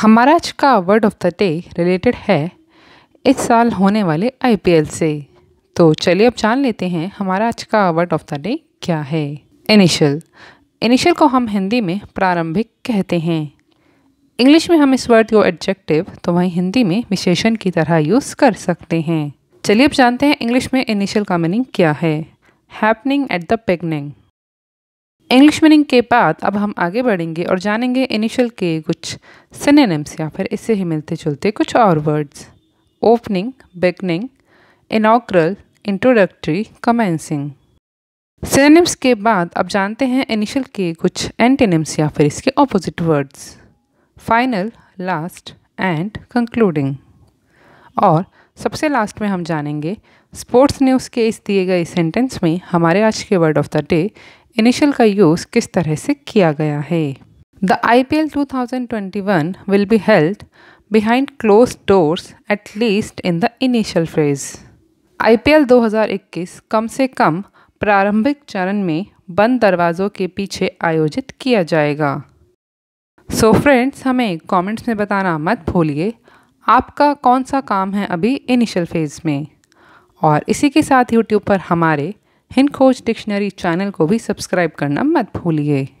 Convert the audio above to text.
हमारा आज का word of the day related है इस साल होने वाले आईपीएल से तो चलिए अब जान लेते हैं हमारा आज का वर्ड ऑफ द डे क्या है इनिशियल इनिशियल को हम हिंदी में प्रारंभिक कहते हैं इंग्लिश में हम इस वर्ड को एडजेक्टिव तो वहीं हिंदी में विशेषण की तरह यूज़ कर सकते हैं चलिए अब जानते हैं इंग्लिश में इनिशियल का मीनिंग क्या है happening at the beginning English meaning के बाद अब हम आगे बढ़ेंगे और जानेंगे इनिशियल के कुछ सिनेम्स या फिर इससे ही मिलते जुलते कुछ और words opening beginning inaugural introductory commencing synonyms के बाद अब जानते हैं इनिशियल के कुछ एंटीनिम्स या फिर इसके opposite words final last end concluding और सबसे लास्ट में हम जानेंगे स्पोर्ट्स न्यूज़ के इस दिए गए सेंटेंस में हमारे आज के word of the day initial का यूज़ किस तरह से किया गया है the I P L two thousand twenty one will be held behind closed doors at least in the initial phase I P L दो हज़ार इक्कीस कम से कम प्रारंभिक चरण में बंद दरवाज़ों के पीछे आयोजित किया जाएगा सो so फ्रेंड्स हमें कमेंट्स में बताना मत भूलिए आपका कौन सा काम है अभी इनिशियल फेज़ में और इसी के साथ यूट्यूब पर हमारे हिंद खोज डिक्शनरी चैनल को भी सब्सक्राइब करना मत भूलिए